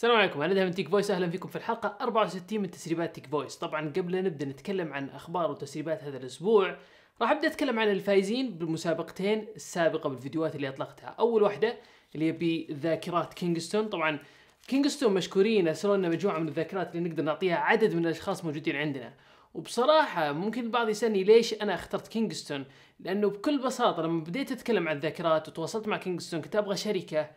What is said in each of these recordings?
السلام عليكم انا دائما تيك فويس اهلا فيكم في الحلقه 64 من تسريبات تيك فويس طبعا قبل لا نبدا نتكلم عن اخبار وتسريبات هذا الاسبوع راح ابدا اتكلم عن الفايزين بالمسابقتين السابقه بالفيديوهات اللي اطلقتها اول واحده اللي هي بذاكرات كينغستون طبعا كينغستون مشكورين ارسلوا لنا مجموعه من الذاكرات اللي نقدر نعطيها عدد من الاشخاص موجودين عندنا وبصراحة ممكن البعض يسألني ليش أنا اخترت كينغستون لأنه بكل بساطة لما بديت أتكلم عن الذاكرات وتواصلت مع كينغستون كنت أبغى شركة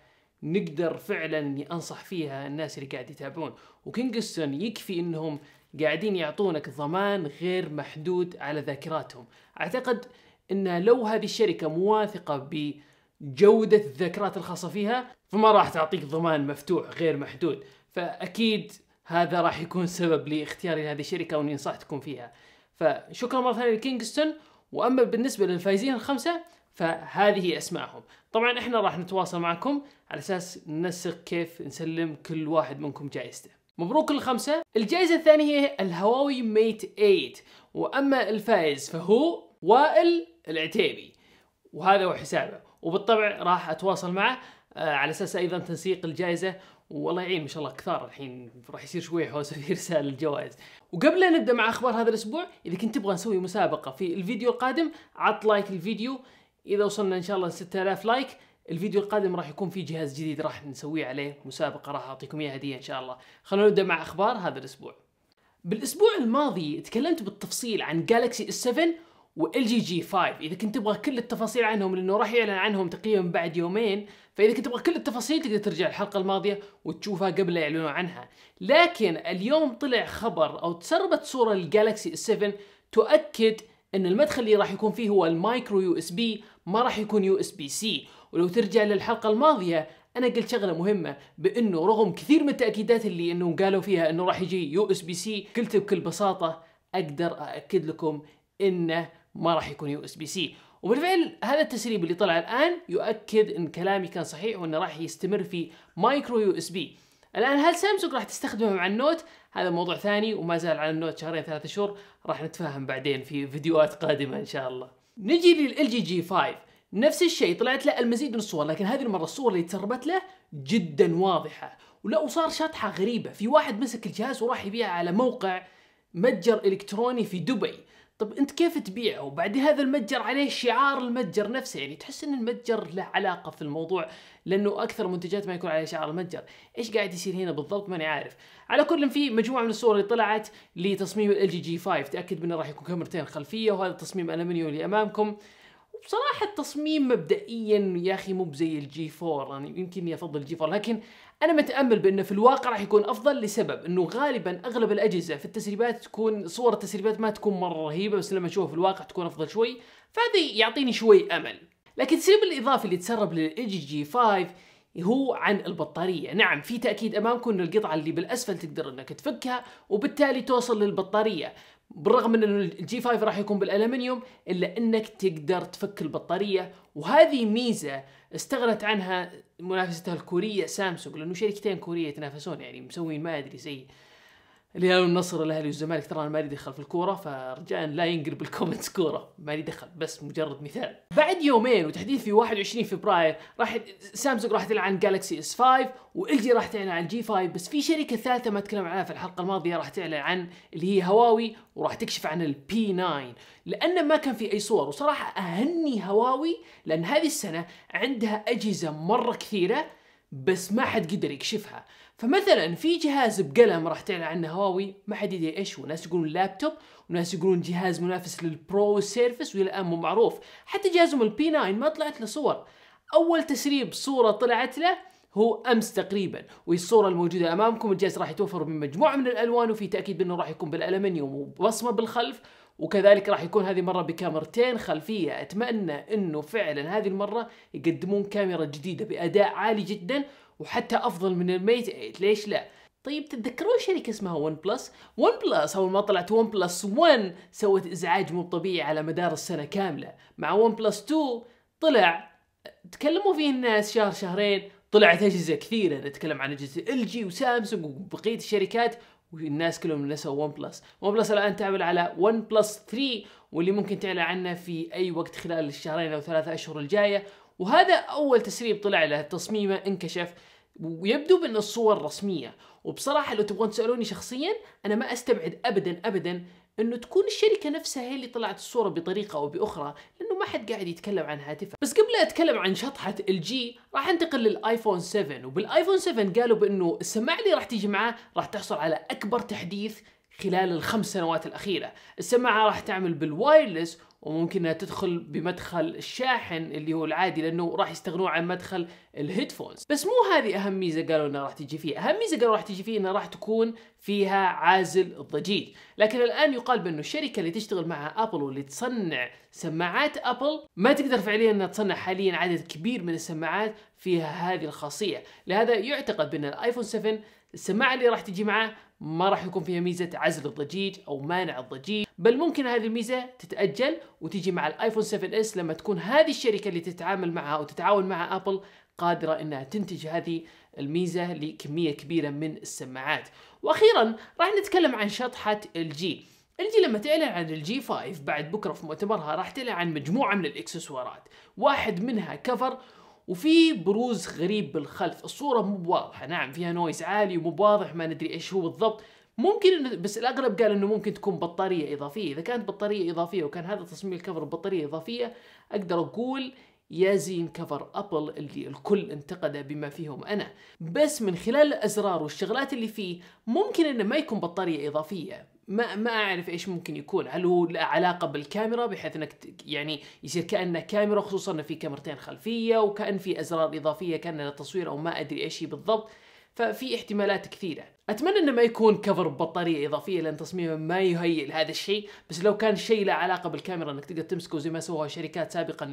نقدر فعلا اني انصح فيها الناس اللي قاعد يتابعون وكينجستون يكفي انهم قاعدين يعطونك ضمان غير محدود على ذاكراتهم اعتقد ان لو هذه الشركه مواثقه بجوده الذاكرات الخاصه فيها فما راح تعطيك ضمان مفتوح غير محدود فاكيد هذا راح يكون سبب لاختياري لهذه الشركه واني انصحتكم فيها فشكرا مره ثانيه لكينجستون واما بالنسبه للفايزين الخمسه فهذه اسمائهم طبعا احنا راح نتواصل معكم على اساس ننسق كيف نسلم كل واحد منكم جائزته مبروك الخمسة الجائزة الثانية هي الهواوي ميت 8 وأما الفائز فهو وائل العتيبي وهذا هو حسابه وبالطبع راح أتواصل معه آه، على اساس ايضا تنسيق الجائزه والله يعين ما شاء الله كثار الحين راح يصير شوي حوسه في ارسال الجوائز وقبل لا نبدا مع اخبار هذا الاسبوع اذا كنت تبغى نسوي مسابقه في الفيديو القادم عط لايك الفيديو اذا وصلنا ان شاء الله 6000 لايك الفيديو القادم راح يكون فيه جهاز جديد راح نسويه عليه مسابقه راح اعطيكم اياها هديه ان شاء الله خلونا نبدا مع اخبار هذا الاسبوع بالاسبوع الماضي تكلمت بالتفصيل عن جالكسي اس 7 وال جي جي 5 اذا كنت تبغى كل التفاصيل عنهم لانه راح يعلن عنهم تقريبا بعد يومين فاذا كنت تبغى كل التفاصيل تقدر ترجع الحلقه الماضيه وتشوفها قبل لا يعلنون عنها لكن اليوم طلع خبر او تسربت صوره للجالكسي اس 7 تؤكد ان المدخل اللي راح يكون فيه هو المايكرو يو اس بي ما راح يكون يو اس بي سي ولو ترجع للحلقه الماضيه انا قلت شغله مهمه بانه رغم كثير من التاكيدات اللي انه قالوا فيها انه راح يجي يو اس بي سي قلت بكل بساطه اقدر ااكد لكم انه ما راح يكون يو اس بي سي وبالفعل هذا التسريب اللي طلع الان يؤكد ان كلامي كان صحيح وانه راح يستمر في مايكرو يو اس بي الان هل سامسونج راح تستخدمه مع النوت هذا موضوع ثاني وما زال على النوت شهرين ثلاثة شهور راح نتفاهم بعدين في فيديوهات قادمه ان شاء الله نجي للال جي جي 5 نفس الشيء طلعت له المزيد من الصور لكن هذه المره الصور اللي تسربت له جدا واضحه ولا وصار شطحه غريبه في واحد مسك الجهاز وراح يبيعه على موقع متجر الكتروني في دبي طب انت كيف تبيعه وبعد هذا المتجر عليه شعار المتجر نفسه يعني تحس ان المتجر له علاقه في الموضوع لانه اكثر منتجات ما يكون عليه شعار المتجر ايش قاعد يصير هنا بالضبط ماني عارف على كل في مجموعه من الصور اللي طلعت لتصميم ال جي جي 5 تاكد منه راح يكون كاميرتين خلفيه وهذا تصميم الومنيوم اللي امامكم بصراحه التصميم مبدئيا يا اخي مو بزي الجي 4 يعني يمكن افضل الجي 4 لكن انا متامل بانه في الواقع راح يكون افضل لسبب انه غالبا اغلب الاجهزه في التسريبات تكون صور التسريبات ما تكون مره رهيبه بس لما اشوفها في الواقع تكون افضل شوي فهذا يعطيني شوي امل لكن السبب الاضافي اللي تسرب للاجي جي 5 هو عن البطاريه، نعم في تاكيد امامكم ان القطعه اللي بالاسفل تقدر انك تفكها وبالتالي توصل للبطاريه، بالرغم من انه الجي 5 راح يكون بالالمنيوم الا انك تقدر تفك البطاريه وهذه ميزه استغنت عنها منافستها الكوريه سامسونج لانه شركتين كوريه يتنافسون يعني مسوين ما ادري زي اللي هو النصر الاهلي والزمالك ترى انا مالي دخل في الكوره فرجاء لا ينقلب الكومنتس كوره مالي دخل بس مجرد مثال بعد يومين وتحديث في 21 فبراير راح سامسونج راح تلعن عن جالكسي اس 5 والجي راح تعلن عن جي 5 بس في شركه ثالثه ما تكلم عنها في الحلقه الماضيه راح تعلن عن اللي هي هواوي وراح تكشف عن البي 9 لان ما كان في اي صور وصراحه اهني هواوي لان هذه السنه عندها اجهزه مره كثيره بس ما حد قدر يكشفها فمثلا في جهاز بقلم راح تعلن عنه هواوي ما حد يدري ايش هو ناس يقولون لابتوب وناس يقولون جهاز منافس للبرو سيرفس والى الان مو معروف حتى جهازهم البي 9 ما طلعت له صور اول تسريب صوره طلعت له هو امس تقريبا والصوره الموجوده امامكم الجهاز راح يتوفر بمجموعه من الالوان وفي تاكيد انه راح يكون بالالمنيوم وبصمه بالخلف وكذلك راح يكون هذه مرة بكاميرتين خلفية أتمنى أنه فعلا هذه المرة يقدمون كاميرا جديدة بأداء عالي جدا وحتى أفضل من الميت 8 ليش لا؟ طيب تتذكرون شركة اسمها ون بلس؟ ون بلس أول ما طلعت ون بلس 1 سوت إزعاج مو طبيعي على مدار السنة كاملة مع ون بلس 2 طلع تكلموا فيه الناس شهر شهرين طلعت أجهزة كثيرة نتكلم عن أجهزة ال جي وسامسونج وبقية الشركات والناس كلهم نسوا ون بلس ون بلس الان تعمل على ون بلس 3 واللي ممكن تعلن عنه في اي وقت خلال الشهرين او ثلاثة اشهر الجايه وهذا اول تسريب طلع له تصميمه انكشف ويبدو بان الصور رسميه وبصراحه لو تبغون تسالوني شخصيا انا ما استبعد ابدا ابدا انه تكون الشركه نفسها هي اللي طلعت الصوره بطريقه او باخرى حد قاعد يتكلم عن هاتفه بس قبل اتكلم عن شطحه الجي راح انتقل للايفون 7 وبالايفون 7 قالوا بانه السماعه اللي راح تيجي معاه راح تحصل على اكبر تحديث خلال الخمس سنوات الأخيرة السماعة راح تعمل بالوايرلس وممكن انها تدخل بمدخل الشاحن اللي هو العادي لانه راح يستغنون عن مدخل الهيدفونز بس مو هذه اهم ميزه قالوا انها راح تجي فيه اهم ميزه قالوا راح تجي فيه انها راح تكون فيها عازل الضجيج لكن الان يقال بانه الشركه اللي تشتغل مع ابل واللي تصنع سماعات ابل ما تقدر فعليا انها تصنع حاليا عدد كبير من السماعات فيها هذه الخاصيه لهذا يعتقد بان الايفون 7 السماعه اللي راح تجي معاه ما راح يكون فيها ميزة عزل الضجيج أو مانع الضجيج بل ممكن هذه الميزة تتأجل وتجي مع الايفون 7 اس لما تكون هذه الشركة اللي تتعامل معها أو تتعاون مع أبل قادرة أنها تنتج هذه الميزة لكمية كبيرة من السماعات وأخيرا راح نتكلم عن شطحة الجي الجي لما تعلن عن الجي 5 بعد بكرة في مؤتمرها راح تعلن عن مجموعة من الإكسسوارات واحد منها كفر وفي بروز غريب بالخلف الصورة مو بواضحة نعم فيها نويز عالي ومو بواضح ما ندري ايش هو بالضبط ممكن بس الاغلب قال انه ممكن تكون بطارية اضافية اذا كانت بطارية اضافية وكان هذا تصميم الكفر بطارية اضافية اقدر اقول يا زين كفر ابل اللي الكل انتقده بما فيهم انا بس من خلال الازرار والشغلات اللي فيه ممكن انه ما يكون بطارية اضافية ما ما اعرف ايش ممكن يكون هل هو علاقه بالكاميرا بحيث انك يعني يصير كانه كاميرا خصوصا انه في كاميرتين خلفيه وكان في ازرار اضافيه كان للتصوير او ما ادري ايش هي بالضبط ففي احتمالات كثيره اتمنى انه ما يكون كفر ببطاريه اضافيه لان تصميمه ما يهيئ لهذا الشيء بس لو كان شيء له علاقه بالكاميرا انك تقدر تمسكه زي ما سوى شركات سابقا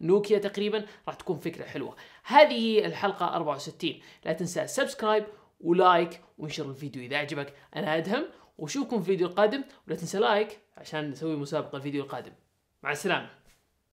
لنوكيا تقريبا راح تكون فكره حلوه هذه الحلقه 64 لا تنسى سبسكرايب ولايك وانشر الفيديو اذا عجبك انا ادهم واشوفكم في فيديو القادم ولا تنسى لايك عشان نسوي مسابقه الفيديو القادم مع السلامه